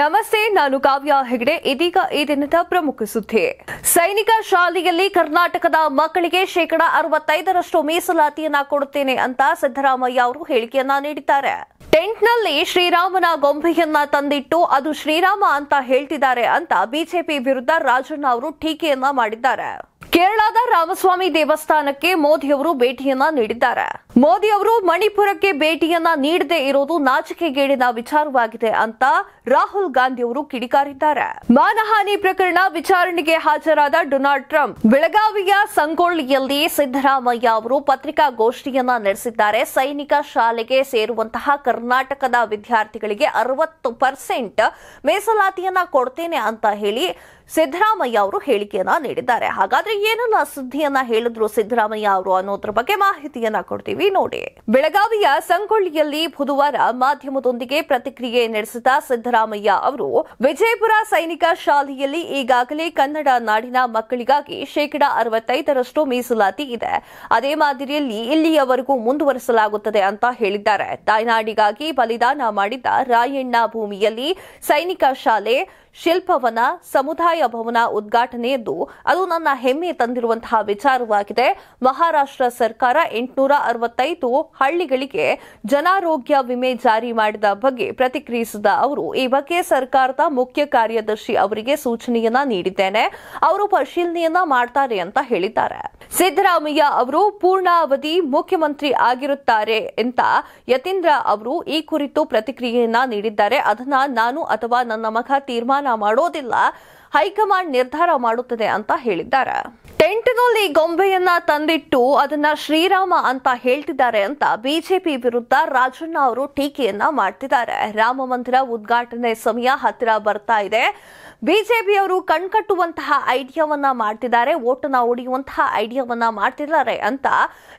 ನಮಸ್ತೆ ನಾನು ಕಾವ್ಯ ಹೆಗಡೆ ಇದೀಗ ಈ ದಿನದ ಪ್ರಮುಖ ಸುದ್ದಿ ಸೈನಿಕ ಶಾಲೆಯಲ್ಲಿ ಕರ್ನಾಟಕದ ಮಕ್ಕಳಿಗೆ ಶೇಕಡಾ ಅರವತ್ತೈದರಷ್ಟು ಮೀಸಲಾತಿಯನ್ನ ಕೊಡುತ್ತೇನೆ ಅಂತ ಸಿದ್ದರಾಮಯ್ಯ ಅವರು ಹೇಳಿಕೆಯನ್ನ ನೀಡಿದ್ದಾರೆ ಟೆಂಟ್ನಲ್ಲಿ ಶ್ರೀರಾಮನ ಗೊಂಬೆಯನ್ನ ತಂದಿಟ್ಟು ಅದು ಶ್ರೀರಾಮ ಅಂತ ಹೇಳ್ತಿದ್ದಾರೆ ಅಂತ ಬಿಜೆಪಿ ವಿರುದ್ಧ ರಾಜಣ್ಣ ಅವರು ಟೀಕೆಯನ್ನ ಮಾಡಿದ್ದಾರೆ ಕೇರಳದ ರಾಮಸ್ವಾಮಿ ದೇವಸ್ಥಾನಕ್ಕೆ ಮೋದಿ ಅವರು ಭೇಟಿಯನ್ನ ನೀಡಿದ್ದಾರೆ ಮೋದಿ ಅವರು ಮಣಿಪುರಕ್ಕೆ ಭೇಟಿಯನ್ನ ನೀಡದೇ ಇರೋದು ನಾಚಿಕೆಗೇಡಿನ ವಿಚಾರವಾಗಿದೆ ಅಂತ ರಾಹುಲ್ ಗಾಂಧಿ ಅವರು ಕಿಡಿಕಾರಿದ್ದಾರೆ ಮಾನಹಾನಿ ಪ್ರಕರಣ ವಿಚಾರಣೆಗೆ ಹಾಜರಾದ ಡೊನಾಲ್ಡ್ ಟ್ರಂಪ್ ಬೆಳಗಾವಿಯ ಸಂಗೊಳ್ಳಿಯಲ್ಲಿ ಸಿದ್ದರಾಮಯ್ಯ ಅವರು ಪತ್ರಿಕಾಗೋಷ್ಠಿಯನ್ನ ನಡೆಸಿದ್ದಾರೆ ಸೈನಿಕ ಶಾಲೆಗೆ ಸೇರುವಂತಹ ಕರ್ನಾಟಕದ ವಿದ್ಯಾರ್ಥಿಗಳಿಗೆ ಅರವತ್ತು ಪರ್ಸೆಂಟ್ ಮೀಸಲಾತಿಯನ್ನ ಕೊಡ್ತೇನೆ ಅಂತ ಹೇಳಿ ಸಿದ್ದರಾಮಯ್ಯ ಅವರು ಹೇಳಿಕೆಯನ್ನ ನೀಡಿದ್ದಾರೆ ಹಾಗಾದ್ರೆ ಏನೆಲ್ಲ ಸುದ್ದಿಯನ್ನ ಹೇಳಿದ್ರು ಸಿದ್ದರಾಮಯ್ಯ ಅವರು ಅನ್ನೋದ್ರ ಬಗ್ಗೆ ಮಾಹಿತಿಯನ್ನ ಕೊಡ್ತೀವಿ ನೋಡಿ ಬೆಳಗಾವಿಯ ಸಂಗೊಳ್ಳಿಯಲ್ಲಿ ಬುಧವಾರ ಮಾಧ್ಯಮದೊಂದಿಗೆ ಪ್ರತಿಕ್ರಿಯೆ ನಡೆಸಿದ ಸಿದ್ದರಾಮಯ್ಯ ಅವರು ವಿಜಯಪುರ ಸೈನಿಕ ಶಾಲೆಯಲ್ಲಿ ಈಗಾಗಲೇ ಕನ್ನಡ ನಾಡಿನ ಮಕ್ಕಳಿಗಾಗಿ ಶೇಕಡಾ ಅರವತ್ತೈದರಷ್ಟು ಮೀಸಲಾತಿ ಇದೆ ಅದೇ ಮಾದರಿಯಲ್ಲಿ ಇಲ್ಲಿಯವರೆಗೂ ಮುಂದುವರೆಸಲಾಗುತ್ತದೆ ಅಂತ ಹೇಳಿದ್ದಾರೆ ತಾಯ್ನಾಡಿಗಾಗಿ ಬಲಿದಾನ ಮಾಡಿದ ರಾಯಣ್ಣ ಭೂಮಿಯಲ್ಲಿ ಸೈನಿಕ ಶಾಲೆ ಶಿಲ್ಪವನ ಸಮುದಾಯ ಭವನ ಎಂದು ಅದು ನನ್ನ ಹೆಮ್ಮೆ ತಂದಿರುವಂತಹ ವಿಚಾರವಾಗಿದೆ ಮಹಾರಾಷ್ಟ್ರ ಸರ್ಕಾರ ಎಂಟುನೂರ ಅರವತ್ತೈದು ಹಳ್ಳಿಗಳಿಗೆ ಜನಾರೋಗ್ಯ ವಿಮೆ ಜಾರಿ ಮಾಡಿದ ಬಗ್ಗೆ ಪ್ರತಿಕ್ರಿಯಿಸಿದ ಅವರು ಈ ಬಗ್ಗೆ ಸರ್ಕಾರದ ಮುಖ್ಯ ಕಾರ್ಯದರ್ಶಿ ಅವರಿಗೆ ಸೂಚನೆಯನ್ನ ನೀಡಿದ್ದೇನೆ ಅವರು ಪರಿಶೀಲನೆಯನ್ನ ಮಾಡ್ತಾರೆ ಅಂತ ಹೇಳಿದ್ದಾರೆ ಸಿದ್ದರಾಮಯ್ಯ ಅವರು ಪೂರ್ಣಾವಧಿ ಮುಖ್ಯಮಂತ್ರಿ ಆಗಿರುತ್ತಾರೆ ಅಂತ ಯತೀಂದ್ರ ಅವರು ಈ ಕುರಿತು ಪ್ರತಿಕ್ರಿಯೆಯನ್ನ ನೀಡಿದ್ದಾರೆ ಅದನ್ನ ನಾನು ಅಥವಾ ನನ್ನ ಮಗ ತೀರ್ಮಾನ ಮಾಡೋದಿಲ್ಲ ಹೈಕಮಾಂಡ್ ನಿರ್ಧಾರ ಮಾಡುತ್ತದೆ ಅಂತ ಹೇಳಿದ್ದಾರೆ ಟೆಂಟ್ನಲ್ಲಿ ಗೊಂಬೆಯನ್ನ ತಂದಿಟ್ಟು ಅದನ್ನ ಶ್ರೀರಾಮ ಅಂತ ಹೇಳ್ತಿದ್ದಾರೆ ಅಂತ ಬಿಜೆಪಿ ವಿರುದ್ಧ ರಾಜಣ್ಣ ಅವರು ಟೀಕೆಯನ್ನ ಮಾಡ್ತಿದ್ದಾರೆ ರಾಮ ಮಂದಿರ ಉದ್ಘಾಟನೆ ಸಮಯ ಹತ್ತಿರ ಬರ್ತಾ ಇದೆ ಬಿಜೆಪಿಯವರು ಕಣ್ಕಟ್ಟುವಂತಹ ಐಡಿಯಾವನ್ನ ಮಾಡ್ತಿದ್ದಾರೆ ಓಟನ್ನ ಒಡೆಯುವಂತಹ ಐಡಿಯಾವನ್ನ ಮಾಡ್ತಿದ್ದಾರೆ ಅಂತ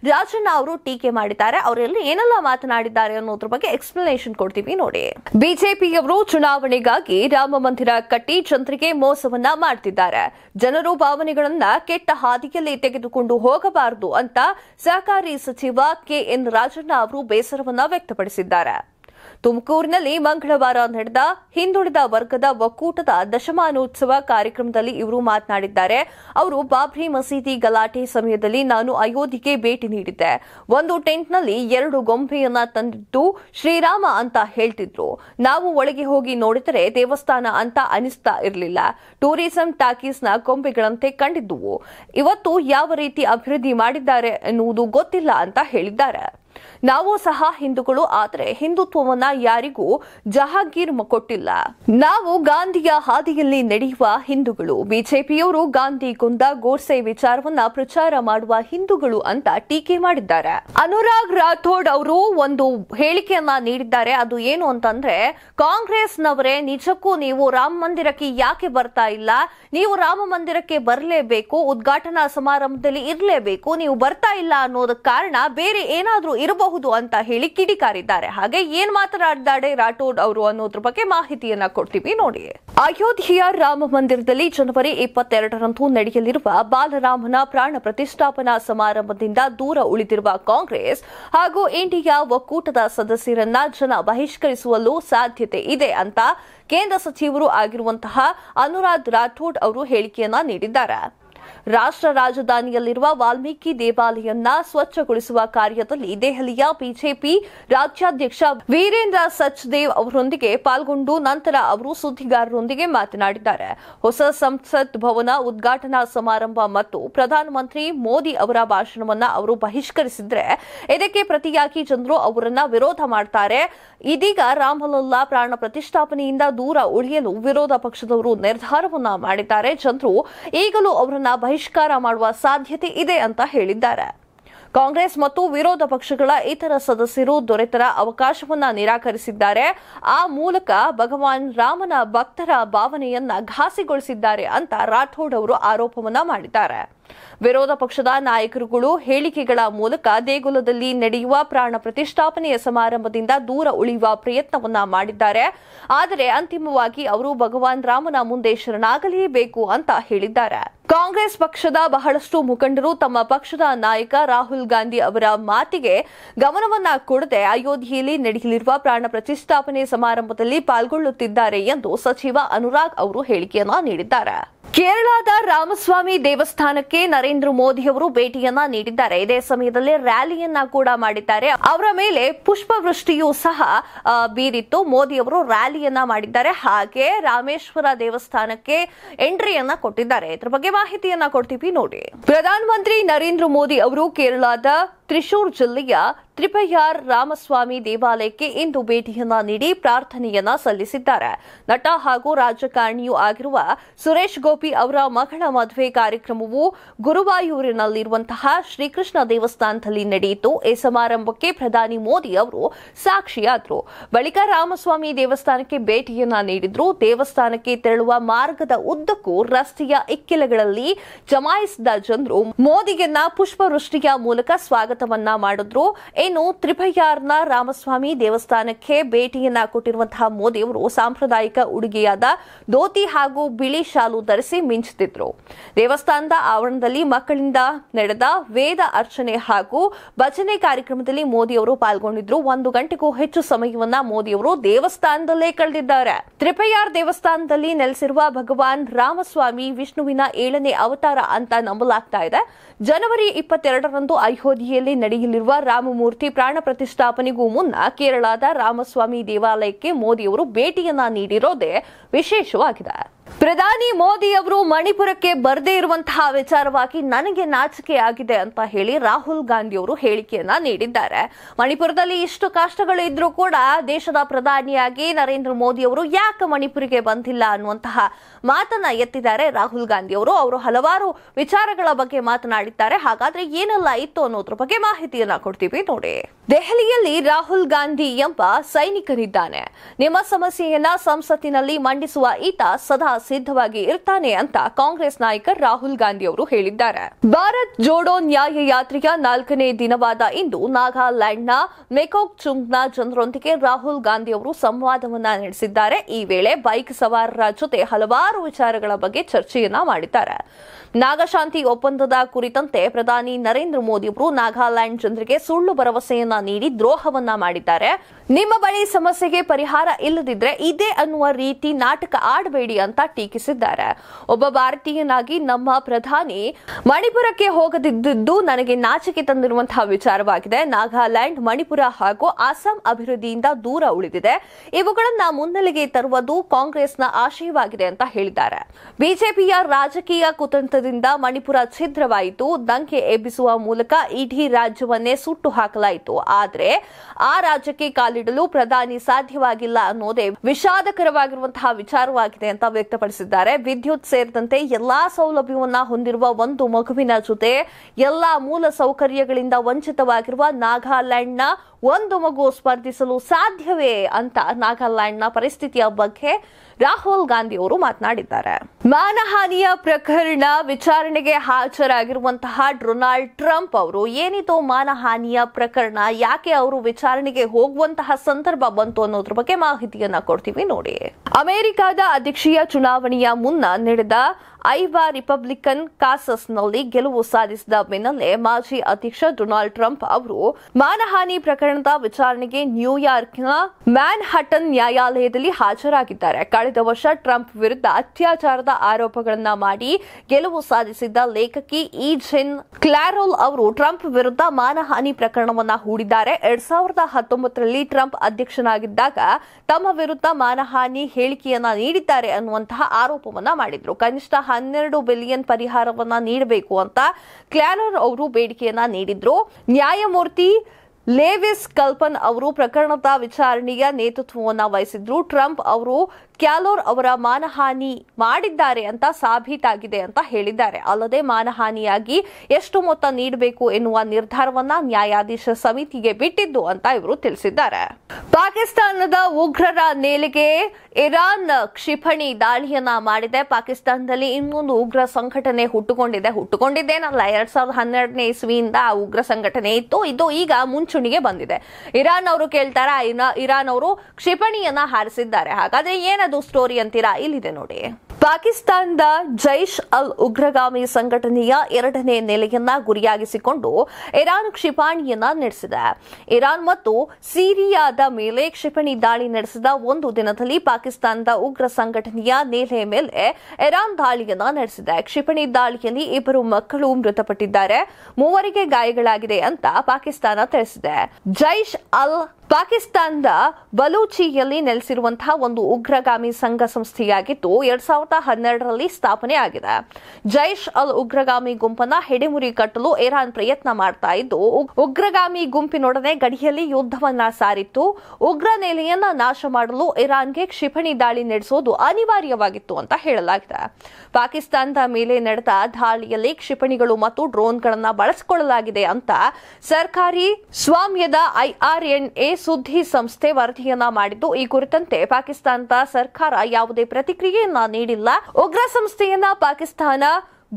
ರಾಜಣ್ಣ ಅವರು ಟೀಕೆ ಮಾಡಿದ್ದಾರೆ ಅವರೆಲ್ಲ ಏನೆಲ್ಲ ಮಾತನಾಡಿದ್ದಾರೆ ಅನ್ನೋದ್ರ ಬಗ್ಗೆ ಎಕ್ಸ್ಪ್ಲನೇಷನ್ ಕೊಡ್ತೀವಿ ನೋಡಿ ಬಿಜೆಪಿಯವರು ಚುನಾವಣೆಗಾಗಿ ರಾಮ ಮಂದಿರ ಕಟ್ಟಿ ಜನರಿಗೆ ಮೋಸವನ್ನ ಮಾಡ್ತಿದ್ದಾರೆ ಜನರು ಭಾವನೆಗಳನ್ನ ಕೆಟ್ಟ ಹಾದಿಯಲ್ಲಿ ತೆಗೆದುಕೊಂಡು ಹೋಗಬಾರದು ಅಂತ ಸಹಕಾರಿ ಸಚಿವ ಕೆಎನ್ ರಾಜಣ್ಣ ಅವರು ಬೇಸರವನ್ನ ವ್ಯಕ್ತಪಡಿಸಿದ್ದಾರೆ ತುಮಕೂರಿನಲ್ಲಿ ಮಂಗಳವಾರ ನಡೆದ ಹಿಂದುಳಿದ ವರ್ಗದ ಒಕ್ಕೂಟದ ದಶಮಾನೋತ್ಸವ ಕಾರ್ಯಕ್ರಮದಲ್ಲಿ ಇವರು ಮಾತನಾಡಿದ್ದಾರೆ ಅವರು ಬಾಬ್ರಿ ಮಸೀದಿ ಗಲಾಟೆ ಸಮಯದಲ್ಲಿ ನಾನು ಅಯೋಧ್ಯೆಗೆ ಭೇಟಿ ನೀಡಿದ್ದೆ ಒಂದು ಟೆಂಟ್ನಲ್ಲಿ ಎರಡು ಗೊಂಬೆಯನ್ನ ತಂದಿದ್ದು ಶ್ರೀರಾಮ ಅಂತ ಹೇಳ್ತಿದ್ರು ನಾವು ಒಳಗೆ ಹೋಗಿ ನೋಡಿದರೆ ದೇವಸ್ಥಾನ ಅಂತ ಅನಿಸ್ತಾ ಇರಲಿಲ್ಲ ಟೂರಿಸಂ ಟಾಕೀಸ್ನ ಗೊಂಬೆಗಳಂತೆ ಕಂಡಿದ್ದುವು ಇವತ್ತು ಯಾವ ರೀತಿ ಅಭಿವೃದ್ಧಿ ಮಾಡಿದ್ದಾರೆ ಎನ್ನುವುದು ಗೊತ್ತಿಲ್ಲ ಅಂತ ಹೇಳಿದ್ದಾರೆ ನಾವು ಸಹ ಹಿಂದೂಗಳು ಆದರೆ ಹಿಂದುತ್ವವನ್ನ ಯಾರಿಗೂ ಜಹಾಂಗೀರ್ ಕೊಟ್ಟಿಲ್ಲ ನಾವು ಗಾಂಧಿಯ ಹಾದಿಯಲ್ಲಿ ನಡೆಯುವ ಹಿಂದೂಗಳು ಬಿಜೆಪಿಯವರು ಗಾಂಧಿ ಕುಂದ ಗೋಡ್ಸೆ ವಿಚಾರವನ್ನ ಪ್ರಚಾರ ಮಾಡುವ ಹಿಂದೂಗಳು ಅಂತ ಟೀಕೆ ಮಾಡಿದ್ದಾರೆ ಅನುರಾಗ್ ರಾಥೋಡ್ ಅವರು ಒಂದು ಹೇಳಿಕೆಯನ್ನ ನೀಡಿದ್ದಾರೆ ಅದು ಏನು ಅಂತಂದ್ರೆ ಕಾಂಗ್ರೆಸ್ನವರೇ ನಿಜಕ್ಕೂ ನೀವು ರಾಮ ಮಂದಿರಕ್ಕೆ ಯಾಕೆ ಬರ್ತಾ ಇಲ್ಲ ನೀವು ರಾಮ ಮಂದಿರಕ್ಕೆ ಬರಲೇಬೇಕು ಉದ್ಘಾಟನಾ ಸಮಾರಂಭದಲ್ಲಿ ಇರಲೇಬೇಕು ನೀವು ಬರ್ತಾ ಇಲ್ಲ ಅನ್ನೋದಕ್ಕೆ ಕಾರಣ ಬೇರೆ ಏನಾದರೂ ಇರಬಹುದು ಅಂತ ಹೇಳಿ ಕಿಡಿಕಾರಿದ್ದಾರೆ ಹಾಗೆ ಏನ್ ಮಾತನಾಡಿದ್ದಾರೆ ರಾಠೋಡ್ ಅವರು ಅನ್ನೋದ್ರ ಬಗ್ಗೆ ಮಾಹಿತಿಯನ್ನ ಕೊಡ್ತೀವಿ ನೋಡಿ ಅಯೋಧ್ಯೆಯ ರಾಮ ಮಂದಿರದಲ್ಲಿ ಜನವರಿ ಇಪ್ಪತ್ತೆರಡರಂದು ನಡೆಯಲಿರುವ ಬಾಲರಾಮನ ಪ್ರಾಣ ಪ್ರತಿಷ್ಠಾಪನಾ ಸಮಾರಂಭದಿಂದ ದೂರ ಉಳಿದಿರುವ ಕಾಂಗ್ರೆಸ್ ಹಾಗೂ ಇಂಡಿಯಾ ಒಕ್ಕೂಟದ ಸದಸ್ಯರನ್ನ ಜನ ಬಹಿಷ್ಕರಿಸುವಲ್ಲೂ ಸಾಧ್ಯತೆ ಇದೆ ಅಂತ ಕೇಂದ್ರ ಸಚಿವರು ಆಗಿರುವಂತಹ ಅನುರಾಧ್ ರಾಠೋಡ್ ಅವರು ಹೇಳಿಕೆಯನ್ನ ನೀಡಿದ್ದಾರೆ ರಾಷ್ಟ್ರ ರಾಜಧಾನಿಯಲ್ಲಿರುವ ವಾಲ್ಮೀಕಿ ದೇವಾಲಯವನ್ನ ಸ್ವಚ್ಛಗೊಳಿಸುವ ಕಾರ್ಯದಲ್ಲಿ ದೆಹಲಿಯ ಬಿಜೆಪಿ ರಾಜ್ಯಾಧ್ಯಕ್ಷ ವೀರೇಂದ್ರ ಸಚ್ದೇವ್ ಅವರೊಂದಿಗೆ ಪಾಲ್ಗೊಂಡು ನಂತರ ಅವರು ಸುದ್ದಿಗಾರರೊಂದಿಗೆ ಮಾತನಾಡಿದ್ದಾರೆ ಹೊಸ ಸಂಸತ್ ಭವನ ಉದ್ಘಾಟನಾ ಸಮಾರಂಭ ಮತ್ತು ಪ್ರಧಾನಮಂತ್ರಿ ಮೋದಿ ಅವರ ಭಾಷಣವನ್ನ ಅವರು ಬಹಿಷ್ಕರಿಸಿದ್ರೆ ಇದಕ್ಕೆ ಪ್ರತಿಯಾಗಿ ಜನರು ಅವರನ್ನ ವಿರೋಧ ಮಾಡ್ತಾರೆ ಇದೀಗ ರಾಮಲಲ್ಲಾ ಪ್ರಾಣ ಪ್ರತಿಷ್ಠಾಪನೆಯಿಂದ ದೂರ ಉಳಿಯಲು ವಿರೋಧ ಪಕ್ಷದವರು ನಿರ್ಧಾರವನ್ನ ಮಾಡಿದ್ದಾರೆ ಜನರು ಈಗಲೂ ಅವರನ್ನ ಬಹಿಷ್ಕಾರ ಮಾಡುವ ಸಾಧ್ಯತೆ ಇದೆ ಅಂತ ಹೇಳಿದ್ದಾರೆ ಕಾಂಗ್ರೆಸ್ ಮತ್ತು ವಿರೋಧ ಪಕ್ಷಗಳ ಇತರ ಸದಸ್ಯರು ದೊರೆತರ ಅವಕಾಶವನ್ನ ನಿರಾಕರಿಸಿದ್ದಾರೆ ಆ ಮೂಲಕ ಭಗವಾನ್ ರಾಮನ ಭಕ್ತರ ಭಾವನೆಯನ್ನ ಘಾಸಿಗೊಳಿಸಿದ್ದಾರೆ ಅಂತ ರಾಠೋಡ್ ಅವರು ಆರೋಪವನ್ನ ಮಾಡಿದ್ದಾರೆ ವಿರೋಧ ಪಕ್ಷದ ನಾಯಕರುಗಳು ಹೇಳಿಕೆಗಳ ಮೂಲಕ ದೇಗುಲದಲ್ಲಿ ನಡೆಯುವ ಪ್ರಾಣ ಪ್ರತಿಷ್ಠಾಪನೆಯ ಸಮಾರಂಭದಿಂದ ದೂರ ಉಳಿಯುವ ಪ್ರಯತ್ನವನ್ನ ಮಾಡಿದ್ದಾರೆ ಆದರೆ ಅಂತಿಮವಾಗಿ ಅವರು ಭಗವಾನ್ ರಾಮನ ಮುಂದೆ ಶರಣಾಗಲೇಬೇಕು ಅಂತ ಹೇಳಿದ್ದಾರೆ ಕಾಂಗ್ರೆಸ್ ಪಕ್ಷದ ಬಹಳಷ್ಟು ಮುಖಂಡರು ತಮ್ಮ ಪಕ್ಷದ ನಾಯಕ ರಾಹುಲ್ ಗಾಂಧಿ ಅವರ ಮಾತಿಗೆ ಗಮನವನ್ನ ಕೊಡದೆ ಅಯೋಧ್ಯೆಯಲ್ಲಿ ನಡೆಯಲಿರುವ ಪ್ರಾಣ ಪ್ರತಿಷ್ಠಾಪನೆ ಸಮಾರಂಭದಲ್ಲಿ ಪಾಲ್ಗೊಳ್ಳುತ್ತಿದ್ದಾರೆ ಎಂದು ಸಚಿವ ಅನುರಾಗ್ ಅವರು ಹೇಳಿಕೆಯನ್ನ ನೀಡಿದ್ದಾರೆ ಕೇರಳದ ರಾಮಸ್ವಾಮಿ ದೇವಸ್ಥಾನಕ್ಕೆ ನರೇಂದ್ರ ಮೋದಿ ಅವರು ಭೇಟಿಯನ್ನ ನೀಡಿದ್ದಾರೆ ಇದೇ ಸಮಯದಲ್ಲಿ ರ್ಯಾಲಿಯನ್ನ ಕೂಡ ಮಾಡಿದ್ದಾರೆ ಅವರ ಮೇಲೆ ಪುಷ್ಪವೃಷ್ಟಿಯೂ ಸಹ ಬೀರಿತ್ತು ಮೋದಿ ಅವರು ರ್ಯಾಲಿಯನ್ನ ಮಾಡಿದ್ದಾರೆ ಹಾಗೆ ರಾಮೇಶ್ವರ ದೇವಸ್ಥಾನಕ್ಕೆ ಎಂಟ್ರಿಯನ್ನ ಕೊಟ್ಟಿದ್ದಾರೆ ಇದ್ರ ಬಗ್ಗೆ ಮಾಹಿತಿಯನ್ನ ಕೊಡ್ತೀವಿ ನೋಡಿ ಪ್ರಧಾನಮಂತ್ರಿ ನರೇಂದ್ರ ಮೋದಿ ಅವರು ಕೇರಳದ ತ್ರಿಶೂರ್ ಜಿಲ್ಲೆಯ ತ್ರಿಪಯಾರ್ ರಾಮಸ್ವಾಮಿ ದೇವಾಲಯಕ್ಕೆ ಇಂದು ಭೇಟಿಯನ್ನ ನೀಡಿ ಪ್ರಾರ್ಥನೆಯನ್ನ ಸಲ್ಲಿಸಿದ್ದಾರೆ ನಟ ಹಾಗೂ ರಾಜಕಾರಣಿಯೂ ಆಗಿರುವ ಸುರೇಶ್ ಗೋಪಿ ಅವರ ಮಗಳ ಮದುವೆ ಕಾರ್ಯಕ್ರಮವು ಗುರುವಾಯೂರಿನಲ್ಲಿರುವಂತಹ ಶ್ರೀಕೃಷ್ಣ ದೇವಸ್ಥಾನದಲ್ಲಿ ನಡೆಯಿತು ಈ ಸಮಾರಂಭಕ್ಕೆ ಪ್ರಧಾನಿ ಮೋದಿ ಅವರು ಸಾಕ್ಷಿಯಾದರು ಬಳಿಕ ರಾಮಸ್ವಾಮಿ ದೇವಸ್ಥಾನಕ್ಕೆ ಭೇಟಿಯನ್ನ ನೀಡಿದ್ರು ದೇವಸ್ಥಾನಕ್ಕೆ ತೆರಳುವ ಮಾರ್ಗದ ಉದ್ದಕ್ಕೂ ರಸ್ತೆಯ ಇಕ್ಕೆಲಗಳಲ್ಲಿ ಜಮಾಯಿಸಿದ ಜನರು ಮೋದಿಯನ್ನ ಪುಷ್ಪವೃಷ್ಟಿಯ ಮೂಲಕ ಸ್ವಾಗತ ಸ್ವಾಗತವನ್ನ ಮಾಡಿದ್ರು ಇನ್ನು ತ್ರಿಭಯಾರ್ನ ರಾಮಸ್ವಾಮಿ ದೇವಸ್ಥಾನಕ್ಕೆ ಭೇಟಿಯನ್ನ ಕೊಟ್ಟಿರುವಂತಹ ಮೋದಿ ಅವರು ಸಾಂಪ್ರದಾಯಿಕ ಉಡುಗೆಯಾದ ಧೋತಿ ಹಾಗೂ ಬಿಳಿ ಶಾಲು ಧರಿಸಿ ಮಿಂಚುತ್ತಿದ್ರು ದೇವಸ್ಥಾನದ ಆವರಣದಲ್ಲಿ ಮಕ್ಕಳಿಂದ ನಡೆದ ವೇದ ಅರ್ಚನೆ ಹಾಗೂ ಭಜನೆ ಕಾರ್ಯಕ್ರಮದಲ್ಲಿ ಮೋದಿ ಅವರು ಪಾಲ್ಗೊಂಡಿದ್ರು ಒಂದು ಗಂಟೆಗೂ ಹೆಚ್ಚು ಸಮಯವನ್ನ ಮೋದಿಯವರು ದೇವಸ್ಥಾನದಲ್ಲೇ ಕಳೆದಿದ್ದಾರೆ ತ್ರಿಪಯಾರ್ ದೇವಸ್ಥಾನದಲ್ಲಿ ನೆಲೆಸಿರುವ ಭಗವಾನ್ ರಾಮಸ್ವಾಮಿ ವಿಷ್ಣುವಿನ ಏಳನೇ ಅವತಾರ ಅಂತ ನಂಬಲಾಗ್ತಾ ಇದೆ ಜನವರಿ ಇಪ್ಪತ್ತೆರಡರಂದು ಅಯೋಧ್ಯೆಯಲ್ಲಿ ಹಿನ್ನೆಲೆಯಲ್ಲಿ ನಡೆಯಲಿರುವ ರಾಮಮೂರ್ತಿ ಪ್ರಾಣ ಪ್ರತಿಷ್ಠಾಪನೆಗೂ ಮುನ್ನ ಕೇರಳದ ರಾಮಸ್ವಾಮಿ ದೇವಾಲಯಕ್ಕೆ ಮೋದಿಯವರು ಭೇಟಿಯನ್ನ ನೀಡಿರೋದೇ ವಿಶೇಷವಾಗಿದೆ ಪ್ರಧಾನಿ ಮೋದಿ ಅವರು ಮಣಿಪುರಕ್ಕೆ ಬರದೇ ಇರುವಂತಹ ವಿಚಾರವಾಗಿ ನನಗೆ ನಾಚಿಕೆ ಆಗಿದೆ ಅಂತ ಹೇಳಿ ರಾಹುಲ್ ಗಾಂಧಿ ಅವರು ಹೇಳಿಕೆಯನ್ನ ನೀಡಿದ್ದಾರೆ ಮಣಿಪುರದಲ್ಲಿ ಇಷ್ಟು ಕಷ್ಟಗಳು ಇದ್ರೂ ಕೂಡ ದೇಶದ ಪ್ರಧಾನಿಯಾಗಿ ನರೇಂದ್ರ ಮೋದಿ ಅವರು ಯಾಕೆ ಮಣಿಪುರಿಗೆ ಬಂದಿಲ್ಲ ಅನ್ನುವಂತಹ ಮಾತನ್ನ ಎತ್ತಿದ್ದಾರೆ ರಾಹುಲ್ ಗಾಂಧಿ ಅವರು ಅವರು ಹಲವಾರು ವಿಚಾರಗಳ ಬಗ್ಗೆ ಮಾತನಾಡಿದ್ದಾರೆ ಹಾಗಾದ್ರೆ ಏನೆಲ್ಲ ಇತ್ತು ಅನ್ನೋದ್ರ ಬಗ್ಗೆ ಮಾಹಿತಿಯನ್ನ ಕೊಡ್ತೀವಿ ನೋಡಿ ದೆಹಲಿಯಲ್ಲಿ ರಾಹುಲ್ ಗಾಂಧಿ ಎಂಬ ಸೈನಿಕನಿದ್ದಾನೆ ನಿಮ್ಮ ಸಮಸ್ಯೆಯನ್ನ ಸಂಸತ್ತಿನಲ್ಲಿ ಮಂಡಿಸುವ ಈತ ಸದಾ ಸಿದ್ಧವಾಗಿ ಇರ್ತಾನೆ ಅಂತ ಕಾಂಗ್ರೆಸ್ ನಾಯಕ ರಾಹುಲ್ ಗಾಂಧಿ ಅವರು ಹೇಳಿದ್ದಾರೆ ಭಾರತ್ ಜೋಡೋ ನ್ಯಾಯ ಯಾತ್ರೆಯ ನಾಲ್ಕನೇ ದಿನವಾದ ಇಂದು ನಾಗಾಲ್ಯಾಂಡ್ನ ಮೆಕೋಕ್ ಚುಂಗ್ನ ಜನರೊಂದಿಗೆ ರಾಹುಲ್ ಗಾಂಧಿ ಅವರು ಸಂವಾದವನ್ನ ನಡೆಸಿದ್ದಾರೆ ಈ ವೇಳೆ ಬೈಕ್ ಸವಾರರ ಜೊತೆ ಹಲವಾರು ವಿಚಾರಗಳ ಬಗ್ಗೆ ಚರ್ಚೆಯನ್ನ ಮಾಡಿದ್ದಾರೆ ನಾಗಶಾಂತಿ ಒಪ್ಪಂದದ ಕುರಿತಂತೆ ಪ್ರಧಾನಿ ನರೇಂದ್ರ ಮೋದಿ ಅವರು ನಾಗಾಲ್ಯಾಂಡ್ ಜನರಿಗೆ ಸುಳ್ಳು ಭರವಸೆಯನ್ನು ನೀಡಿ ದ್ರೋಹವನ್ನ ಮಾಡಿದ್ದಾರೆ ನಿಮ್ಮ ಬಳಿ ಸಮಸ್ಯೆಗೆ ಪರಿಹಾರ ಇಲ್ಲದಿದ್ರೆ ಇದೇ ಅನ್ನುವ ರೀತಿ ನಾಟಕ ಆಡಬೇಡಿ ಅಂತ ಟೀಕಿಸಿದ್ದಾರೆ ಒಬ್ಬ ಭಾರತೀಯನಾಗಿ ನಮ್ಮ ಪ್ರಧಾನಿ ಮಣಿಪುರಕ್ಕೆ ಹೋಗದಿದ್ದು ನನಗೆ ನಾಚಿಕೆ ತಂದಿರುವಂತಹ ವಿಚಾರವಾಗಿದೆ ನಾಗಾಲ್ಯಾಂಡ್ ಮಣಿಪುರ ಹಾಗೂ ಅಸ್ಸಾಂ ಅಭಿವೃದ್ಧಿಯಿಂದ ದೂರ ಉಳಿದಿದೆ ಇವುಗಳನ್ನ ಮುನ್ನೆಲೆಗೆ ತರುವುದು ಕಾಂಗ್ರೆಸ್ನ ಆಶಯವಾಗಿದೆ ಅಂತ ಹೇಳಿದ್ದಾರೆ ಬಿಜೆಪಿಯ ರಾಜಕೀಯ ಕುತಂತ್ರದಿಂದ ಮಣಿಪುರ ಛಿದ್ರವಾಯಿತು ದಂಗೆ ಎಬ್ಬಿಸುವ ಮೂಲಕ ಇಡೀ ರಾಜ್ಯವನ್ನೇ ಸುಟ್ಟು ಹಾಕಲಾಯಿತು ಆದರೆ ಆ ರಾಜ್ಯಕ್ಕೆ ಕಾಲಿಡಲು ಪ್ರಧಾನಿ ಸಾಧ್ಯವಾಗಿಲ್ಲ ಅನ್ನೋದೇ ವಿಷಾದಕರವಾಗಿರುವಂತಹ ವಿಚಾರವಾಗಿದೆ ಅಂತ ವ್ಯಕ್ತಪಡಿಸಿದ್ದಾರೆ ವಿದ್ಯುತ್ ಸೇರಿದಂತೆ ಎಲ್ಲಾ ಸೌಲಭ್ಯವನ್ನ ಹೊಂದಿರುವ ಒಂದು ಮಗುವಿನ ಜೊತೆ ಎಲ್ಲಾ ಮೂಲ ಸೌಕರ್ಯಗಳಿಂದ ವಂಚಿತವಾಗಿರುವ ನಾಗಾಲ್ಯಾಂಡ್ನ ಒಂದು ಮಗು ಸ್ಪರ್ಧಿಸಲು ಸಾಧ್ಯವೇ ಅಂತ ನಾಗಾಲ್ಯಾಂಡ್ನ ಪರಿಸ್ಥಿತಿಯ ಬಗ್ಗೆ ರಾಹುಲ್ ಗಾಂಧಿ ಅವರು ಮಾತನಾಡಿದ್ದಾರೆ ಮಾನಹಾನಿಯ ಪ್ರಕರಣ ವಿಚಾರಣೆಗೆ ಹಾಜರಾಗಿರುವಂತಹ ಡೊನಾಲ್ಡ್ ಟ್ರಂಪ್ ಅವರು ಏನಿದು ಮಾನಹಾನಿಯ ಪ್ರಕರಣ ಯಾಕೆ ಅವರು ವಿಚಾರಣೆಗೆ ಹೋಗುವಂತಹ ಸಂದರ್ಭ ಬಂತು ಅನ್ನೋದ್ರ ಬಗ್ಗೆ ಮಾಹಿತಿಯನ್ನ ಕೊಡ್ತೀವಿ ನೋಡಿ ಅಮೆರಿಕದ ಅಧ್ಯಕ್ಷೀಯ ಚುನಾವಣೆಯ ಮುನ್ನ ನಡೆದ ಐವಾ ರಿಪಬ್ಲಿಕನ್ ಕಾಸಸ್ನಲ್ಲಿ ಗೆಲುವು ಸಾಧಿಸಿದ ಬೆನ್ನಲ್ಲೇ ಮಾಜಿ ಅಧ್ಯಕ್ಷ ಡೊನಾಲ್ಡ್ ಟ್ರಂಪ್ ಅವರು ಮಾನಹಾನಿ ಪ್ರಕರಣದ ವಿಚಾರಣೆಗೆ ನ್ಯೂಯಾರ್ಕ್ನ ಮ್ಯಾನ್ ಹಟನ್ ನ್ಯಾಯಾಲಯದಲ್ಲಿ ಹಾಜರಾಗಿದ್ದಾರೆ ಕಳೆದ ವರ್ಷ ಟ್ರಂಪ್ ವಿರುದ್ಧ ಅತ್ಯಾಚಾರದ ಆರೋಪಗಳನ್ನು ಮಾಡಿ ಗೆಲುವು ಸಾಧಿಸಿದ್ದ ಲೇಖಕಿ ಇ ಜೆನ್ ಕ್ಲಾರೋಲ್ ಅವರು ಟ್ರಂಪ್ ವಿರುದ್ಧ ಮಾನಹಾನಿ ಪ್ರಕರಣವನ್ನು ಹೂಡಿದ್ದಾರೆ ಎರಡ್ ಸಾವಿರದ ಹತ್ತೊಂಬತ್ತರಲ್ಲಿ ಟ್ರಂಪ್ ಅಧ್ಯಕ್ಷನಾಗಿದ್ದಾಗ ತಮ್ಮ ವಿರುದ್ಧ ಮಾನಹಾನಿ ಹೇಳಿಕೆಯನ್ನ ನೀಡಿದ್ದಾರೆ ಅನ್ನುವಂತಹ ಆರೋಪವನ್ನ ಮಾಡಿದ್ರು ಕನಿಷ್ಠ ಹನ್ನೆರಡು ಬಿಲಿಯನ್ ಪರಿಹಾರವನ್ನ ನೀಡಬೇಕು ಅಂತ ಕ್ಲಾರರ್ ಅವರು ಬೇಡಿಕೆಯನ್ನ ನೀಡಿದ್ರು ನ್ಯಾಯಮೂರ್ತಿ ಲೇವಿಸ್ ಕಲ್ಪನ್ ಅವರು ಪ್ರಕರಣದ ವಿಚಾರಣೆಯ ನೇತೃತ್ವವನ್ನು ವಹಿಸಿದ್ರು ಟ್ರಂಪ್ ಅವರು ಕ್ಯಾಲೋರ್ ಅವರ ಮಾನಹಾನಿ ಮಾಡಿದ್ದಾರೆ ಅಂತ ಸಾಬೀತಾಗಿದೆ ಅಂತ ಹೇಳಿದ್ದಾರೆ ಅಲ್ಲದೆ ಮಾನಹಾನಿಯಾಗಿ ಎಷ್ಟು ಮೊತ್ತ ನೀಡಬೇಕು ಎನ್ನುವ ನಿರ್ಧಾರವನ್ನ ನ್ಯಾಯಾಧೀಶ ಸಮಿತಿಗೆ ಬಿಟ್ಟಿದ್ದು ಅಂತ ಇವರು ತಿಳಿಸಿದ್ದಾರೆ ಪಾಕಿಸ್ತಾನದ ಉಗ್ರರ ನೇಲೆಗೆ ಇರಾನ್ ಕ್ಷಿಪಣಿ ದಾಳಿಯನ್ನ ಮಾಡಿದೆ ಪಾಕಿಸ್ತಾನದಲ್ಲಿ ಇನ್ನೊಂದು ಉಗ್ರ ಸಂಘಟನೆ ಹುಟ್ಟುಕೊಂಡಿದೆ ಹುಟ್ಟುಕೊಂಡಿದ್ದೇನಲ್ಲ ಎರಡ್ ಸಾವಿರದ ಹನ್ನೆರಡನೇ ಇಸ್ವಿಯಿಂದ ಉಗ್ರ ಸಂಘಟನೆ ಇತ್ತು ಇದು ಈಗ ಮುಂಚೆ ಬಂದಿದೆ ಇರಾನ್ ಅವರು ಕೇಳ್ತಾರ ಇರಾನ್ ಅವರು ಕ್ಷಿಪಣಿಯನ್ನ ಹಾರಿಸಿದ್ದಾರೆ ಹಾಗಾದ್ರೆ ಏನದು ಸ್ಟೋರಿ ಅಂತೀರಾ ಇಲ್ಲಿದೆ ನೋಡಿ ಪಾಕಿಸ್ತಾನದ ಜೈಷ್ ಅಲ್ ಉಗ್ರಗಾಮಿ ಸಂಘಟನೆಯ ಎರಡನೇ ನೆಲೆಯನ್ನ ಗುರಿಯಾಗಿಸಿಕೊಂಡು ಇರಾನ್ ಕ್ಷಿಪಣಿಯನ್ನ ನಡೆಸಿದೆ ಇರಾನ್ ಮತ್ತು ಸಿರಿಯಾದ ಮೇಲೆ ಕ್ಷಿಪಣಿ ದಾಳಿ ನಡೆಸಿದ ಒಂದು ದಿನದಲ್ಲಿ ಪಾಕಿಸ್ತಾನದ ಉಗ್ರ ಸಂಘಟನೆಯ ನೆಲೆ ಮೇಲೆ ಇರಾನ್ ದಾಳಿಯನ್ನ ನಡೆಸಿದೆ ಕ್ಷಿಪಣಿ ದಾಳಿಯಲ್ಲಿ ಇಬ್ಬರು ಮಕ್ಕಳು ಮೃತಪಟ್ಟಿದ್ದಾರೆ ಮೂವರಿಗೆ ಗಾಯಗಳಾಗಿದೆ ಅಂತ ಪಾಕಿಸ್ತಾನ ತಿಳಿಸಿದೆ ಜೈಷ್ ಅಲ್ ಪಾಕಿಸ್ತಾನದ ಬಲೂಚಿಯಲ್ಲಿ ನೆಲೆಸಿರುವಂತಹ ಒಂದು ಉಗ್ರಗಾಮಿ ಸಂಘ ಸಂಸ್ಥೆಯಾಗಿದ್ದು ಎರಡ್ ಸಾವಿರದ ಹನ್ನೆರಡರಲ್ಲಿ ಸ್ಥಾಪನೆ ಆಗಿದೆ ಜೈಷ್ ಅಲ್ ಉಗ್ರಗಾಮಿ ಗುಂಪನ್ನ ಹೆಡೆಮುರಿ ಕಟ್ಟಲು ಇರಾನ್ ಪ್ರಯತ್ನ ಮಾಡ್ತಾ ಇದ್ದು ಉಗ್ರಗಾಮಿ ಗುಂಪಿನೊಡನೆ ಗಡಿಯಲ್ಲಿ ಯುದ್ಧವನ್ನ ಸಾರಿತ್ತು ಉಗ್ರ ನೆಲೆಯನ್ನ ನಾಶ ಮಾಡಲು ಇರಾನ್ಗೆ ಕ್ಷಿಪಣಿ ದಾಳಿ ನಡೆಸೋದು ಅನಿವಾರ್ಯವಾಗಿತ್ತು ಅಂತ ಹೇಳಲಾಗಿದೆ ಪಾಕಿಸ್ತಾನದ ಮೇಲೆ ನಡೆದ ದಾಳಿಯಲ್ಲಿ ಕ್ಷಿಪಣಿಗಳು ಮತ್ತು ಡ್ರೋನ್ಗಳನ್ನ ಬಳಸಿಕೊಳ್ಳಲಾಗಿದೆ ಅಂತ ಸರ್ಕಾರಿ ಸ್ವಾಮ್ಯದ ಐಆರ್ಎನ್ಎ ಸುದ್ದಿ ಸಂಸ್ಥೆ ವರದಿಯನ್ನ ಮಾಡಿದ್ದು ಈ ಕುರಿತಂತೆ ಪಾಕಿಸ್ತಾನದ ಸರ್ಕಾರ ಯಾವುದೇ ಪ್ರತಿಕ್ರಿಯೆಯನ್ನ ನೀಡಿಲ್ಲ ಉಗ್ರ ಸಂಸ್ಥೆಯನ್ನ ಪಾಕಿಸ್ತಾನ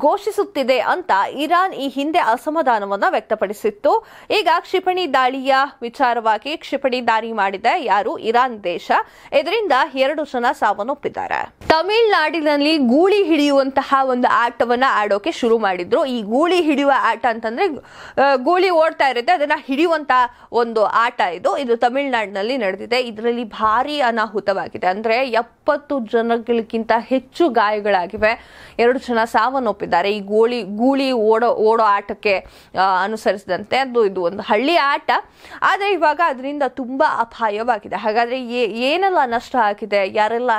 ಘೋಷಿಸುತ್ತಿದೆ ಅಂತ ಇರಾನ್ ಈ ಹಿಂದೆ ಅಸಮಾಧಾನವನ್ನು ವ್ಯಕ್ತಪಡಿಸಿತ್ತು ಈಗ ಕ್ಷಿಪಣಿ ದಾಳಿಯ ವಿಚಾರವಾಗಿ ಕ್ಷಿಪಣಿ ದಾಳಿ ಮಾಡಿದ ಯಾರು ಇರಾನ್ ದೇಶ ಇದರಿಂದ ಎರಡು ಜನ ಸಾವನ್ನೊಪ್ಪಿದ್ದಾರೆ ತಮಿಳುನಾಡಿನಲ್ಲಿ ಗೂಳಿ ಹಿಡಿಯುವಂತಹ ಒಂದು ಆಟವನ್ನ ಆಡೋಕೆ ಶುರು ಮಾಡಿದ್ರು ಈ ಗೂಳಿ ಹಿಡಿಯುವ ಆಟ ಅಂತಂದ್ರೆ ಗೂಳಿ ಓಡ್ತಾ ಇರುತ್ತೆ ಅದನ್ನ ಹಿಡಿಯುವಂತ ಒಂದು ಆಟ ಇದು ಇದು ತಮಿಳುನಾಡಿನಲ್ಲಿ ನಡೆದಿದೆ ಇದರಲ್ಲಿ ಭಾರಿ ಅನಾಹುತವಾಗಿದೆ ಅಂದ್ರೆ ಎಪ್ಪತ್ತು ಜನಗಳಿಗಿಂತ ಹೆಚ್ಚು ಗಾಯಗಳಾಗಿವೆ ಎರಡು ಜನ ಸಾವನ್ನೊಪ್ಪಿದ್ದಾರೆ ಹಾಕಿದ್ದಾರೆ ಈ ಗೋಳಿ ಗೂಳಿ ಓಡೋ ಓಡೋ ಆಟಕ್ಕೆ ಅನುಸರಿಸಿದಂತೆ ಅದು ಇದು ಒಂದು ಹಳ್ಳಿ ಆಟ ಆದರೆ ಇವಾಗ ಅದರಿಂದ ತುಂಬ ಅಪಾಯವಾಗಿದೆ ಹಾಗಾದರೆ ಏನೆಲ್ಲ ನಷ್ಟ ಆಗಿದೆ ಯಾರೆಲ್ಲ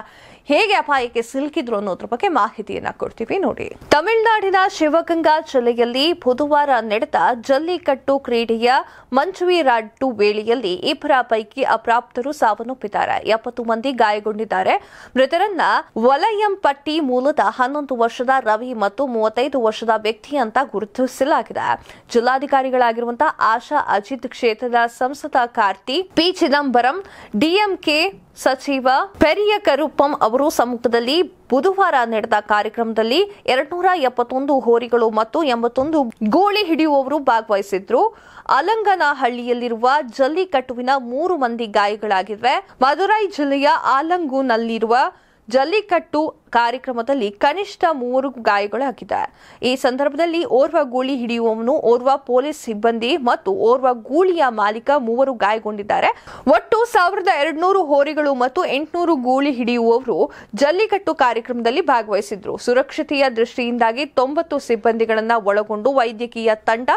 ಹೇಗೆ ಅಪಾಯಕ್ಕೆ ಸಿಲುಕಿದ್ರು ಅನ್ನೋದ್ರ ಬಗ್ಗೆ ಮಾಹಿತಿಯನ್ನ ಕೊಡ್ತೀವಿ ನೋಡಿ ತಮಿಳುನಾಡಿನ ಶಿವಗಂಗಾ ಜಿಲ್ಲೆಯಲ್ಲಿ ಬುಧವಾರ ನಡೆದ ಜಲ್ಲಿಕಟ್ಟು ಕ್ರೀಡೆಯ ಮಂಚುವಿ ರಾಡ್ಡು ವೇಳೆಯಲ್ಲಿ ಇಬ್ಬರ ಪೈಕಿ ಅಪ್ರಾಪ್ತರು ಸಾವನ್ನಪ್ಪಿದ್ದಾರೆ ಎಪ್ಪತ್ತು ಮಂದಿ ಗಾಯಗೊಂಡಿದ್ದಾರೆ ಮೃತರನ್ನ ವಲಯಂಪಟ್ಟಿ ಮೂಲದ ಹನ್ನೊಂದು ವರ್ಷದ ರವಿ ಮತ್ತು ಮೂವತ್ತೈದು ವರ್ಷದ ವ್ಯಕ್ತಿ ಅಂತ ಗುರುತಿಸಲಾಗಿದೆ ಜಿಲ್ಲಾಧಿಕಾರಿಗಳಾಗಿರುವಂತಹ ಆಶಾ ಅಜಿತ್ ಕ್ಷೇತ್ರದ ಸಂಸದ ಕಾರ್ತಿ ಪಿ ಚಿದಂಬರಂ ಡಿಎಂಕೆ ಸಚಿವ ಪೆರಿಯ ಕರುಪ್ಪಂ ಅವರು ಅವರು ಸಮ್ಮುಖದಲ್ಲಿ ಬುಧವಾರ ನಡೆದ ಕಾರ್ಯಕ್ರಮದಲ್ಲಿ ಎರಡ್ನೂರ ಎಪ್ಪತ್ತೊಂದು ಹೋರಿಗಳು ಮತ್ತು ಎಂಬತ್ತೊಂದು ಗೋಳಿ ಹಿಡಿಯುವವರು ಭಾಗವಹಿಸಿದ್ರು ಅಲಂಗನಹಳ್ಳಿಯಲ್ಲಿರುವ ಜಲ್ಲಿಕಟ್ಟುವಿನ ಮೂರು ಮಂದಿ ಗಾಯಗಳಾಗಿವೆ ಮದುರೈ ಜಿಲ್ಲೆಯ ಆಲಂಗುನಲ್ಲಿರುವ ಜಲ್ಲಿಕಟ್ಟು ಕಾರ್ಯಕ್ರಮದಲ್ಲಿ ಕನಿಷ್ಠ ಮೂವರು ಗಾಯಗಳಾಗಿದ್ದಾರೆ ಈ ಸಂದರ್ಭದಲ್ಲಿ ಓರ್ವ ಗೂಳಿ ಹಿಡಿಯುವವನು ಓರ್ವ ಪೊಲೀಸ್ ಸಿಬ್ಬಂದಿ ಮತ್ತು ಓರ್ವ ಗೂಳಿಯ ಮಾಲೀಕ ಮೂವರು ಗಾಯಗೊಂಡಿದ್ದಾರೆ ಒಟ್ಟು ಸಾವಿರದ ಎರಡ್ನೂರು ಹೋರಿಗಳು ಮತ್ತು ಎಂಟುನೂರು ಗೂಳಿ ಹಿಡಿಯುವವರು ಜಲ್ಲಿಕಟ್ಟು ಕಾರ್ಯಕ್ರಮದಲ್ಲಿ ಭಾಗವಹಿಸಿದ್ರು ಸುರಕ್ಷತೆಯ ದೃಷ್ಟಿಯಿಂದಾಗಿ ತೊಂಬತ್ತು ಸಿಬ್ಬಂದಿಗಳನ್ನ ಒಳಗೊಂಡು ವೈದ್ಯಕೀಯ ತಂಡ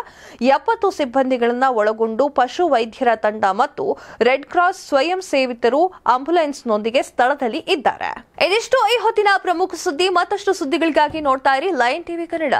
ಎಪ್ಪತ್ತು ಸಿಬ್ಬಂದಿಗಳನ್ನ ಒಳಗೊಂಡು ಪಶು ವೈದ್ಯರ ತಂಡ ಮತ್ತು ರೆಡ್ ಕ್ರಾಸ್ ಸ್ವಯಂ ಸೇವಿತರು ನೊಂದಿಗೆ ಸ್ಥಳದಲ್ಲಿ ಇದ್ದಾರೆ ಇದಿಷ್ಟು ಈ ಹೊತ್ತಿನ ಪ್ರಮುಖ ಸುದ್ದಿ ಮತ್ತಷ್ಟು ಸುದ್ದಿಗಳಿಗಾಗಿ ನೋಡ್ತಾ ಇರಿ ಲೈನ್ ಟಿವಿ ಕನ್ನಡ